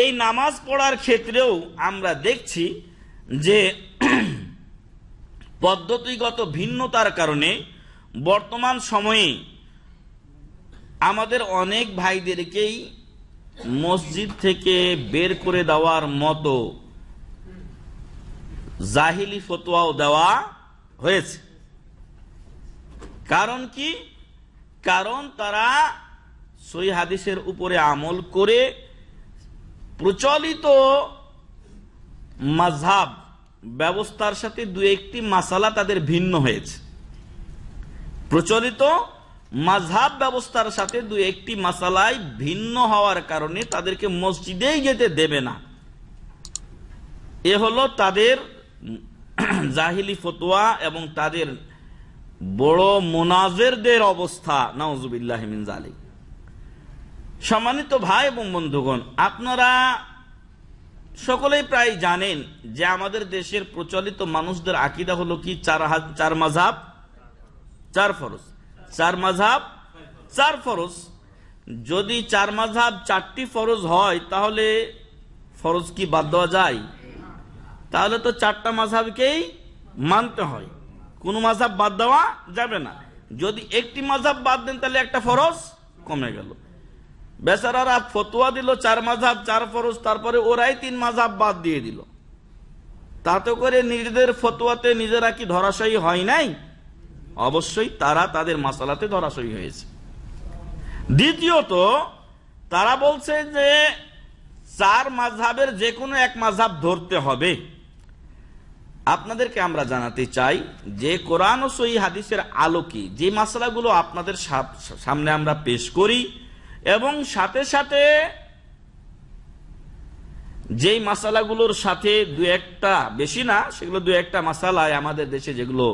এই নামাজ পড়ার ক্ষেত্রেও আমরা দেখছি যে পদ্ধতিগত ভিন্নতার কারণে বর্তমান সময়ে আমাদের অনেক ভাইদেরকেই মসজিদ থেকে বের করে দেওয়ার মতো জাহিলি ফতোয়াও দেওয়া হয়েছে কারণ কি কারণ তারা সই হাদিসের উপরে আমল করে প্রচলিত মাঝাব ব্যবস্থার সাথে দু একটি মাসালা তাদের ভিন্ন হয়েছে প্রচলিত মাঝাব ব্যবস্থার সাথে দু একটি মাসালায় ভিন্ন হওয়ার কারণে তাদেরকে মসজিদেই যেতে দেবে না এ হলো তাদের জাহিলি ফতোয়া এবং তাদের বড় মোনাজেরদের অবস্থা নওয়াজ জালিক সম্মানিত ভাই এবং বন্ধুগণ আপনারা সকলেই প্রায় জানেন যে আমাদের দেশের প্রচলিত মানুষদের আকিদা হলো কি চার চার মাঝাব চার ফরস চার মাঝাব চার ফরস যদি চার মাঝাব চারটি ফরজ হয় তাহলে ফরজ কি বাদ দেওয়া যায় তাহলে তো চারটা মাঝাবকেই মানতে হয় কোনো মাঝাব বাদ দেওয়া যাবে না যদি একটি মাঝাব বাদ দেন তাহলে একটা ফরজ কমে গেল বেচারারা ফতুয়া দিল চার মাঝাব চার ফরজ তারপরে ওরাই তিন মাঝাব বাদ দিয়ে দিল তাতে করে নিজেদের ফতুয়াতে নিজেরা কি ধরাশয়ী হয় নাই অবশ্যই তারা তাদের মাসালাতে ধরাশয়ী হয়েছে দ্বিতীয়ত তারা বলছে যে চার মাঝাবের যে কোনো এক মাঝাব ধরতে হবে আপনাদেরকে আমরা জানাতে চাই যে কোরআন ও সই হাদিসের আলোকে যে মাসালাগুলো আপনাদের সামনে আমরা পেশ করি এবং সাথে সাথে যেই মাসালাগুলোর সাথে দু একটা বেশি না সেগুলো দু একটা মাসালায় আমাদের দেশে যেগুলো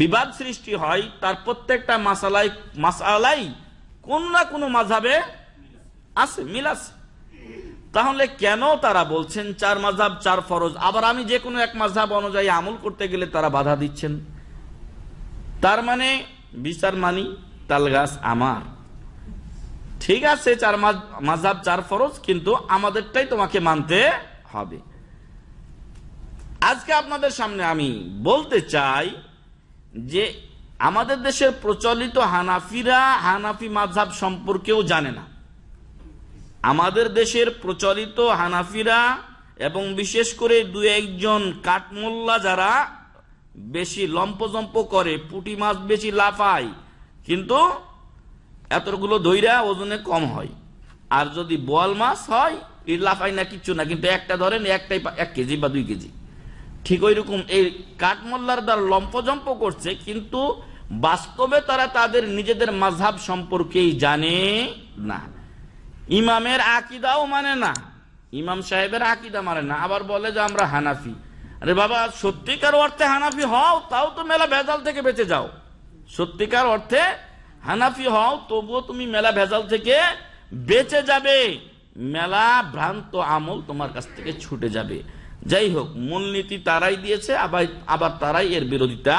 বিবাদ সৃষ্টি হয় তার প্রত্যেকটা মাসালাই মাসালাই কোন না কোনো মাঝাবে আছে মিল আছে তাহলে কেন তারা বলছেন চার মাঝাব চার ফরজ আবার আমি যে কোনো এক মাঝাব অনুযায়ী আমল করতে গেলে তারা বাধা দিচ্ছেন তার মানে বিচার মানি তালগাছ আমার ঠিক আছে চার মাজাব চার ফরজ কিন্তু আমাদেরটাই তোমাকে মানতে হবে আজকে আপনাদের সামনে আমি বলতে চাই যে আমাদের দেশের প্রচলিত হানাফিরা হানাফি মাঝাব সম্পর্কেও জানে না আমাদের দেশের প্রচলিত হানাফিরা এবং বিশেষ করে দু একজন কাঠমোল্লা যারা বেশি লম্পজম্প করে পুটি মাছ বেশি লাফায় কিন্তু এতগুলো দইরা ওজনে কম হয় আর যদি বোয়াল মাছ হয় এর লাফাই না কিচ্ছু না কিন্তু একটা ধরেন একটাই এক কেজি বা দুই কেজি ঠিক ওই রকম এই কাঠমোল্লার দ্বারা লম্পজম্প করছে কিন্তু বাস্তবে তারা তাদের নিজেদের মাঝাব সম্পর্কেই জানে না ইমামের আকিদাও মানে না ইমাম সাহেবের আকিদা মানে না আবার বলে যে আমরা হানাফি আরে বাবা সত্যিকার অর্থে হানাফি হও তাও তো মেলা ভেজাল থেকে বেঁচে যাও সত্যিকার অর্থে হানাফি হও তবুও তুমি মেলা ভেজাল থেকে বেঁচে যাবে মেলা ভ্রান্ত আমল তোমার কাছ থেকে ছুটে যাবে যাই হোক মূলনীতি তারাই দিয়েছে আবার আবার তারাই এর বিরোধিতা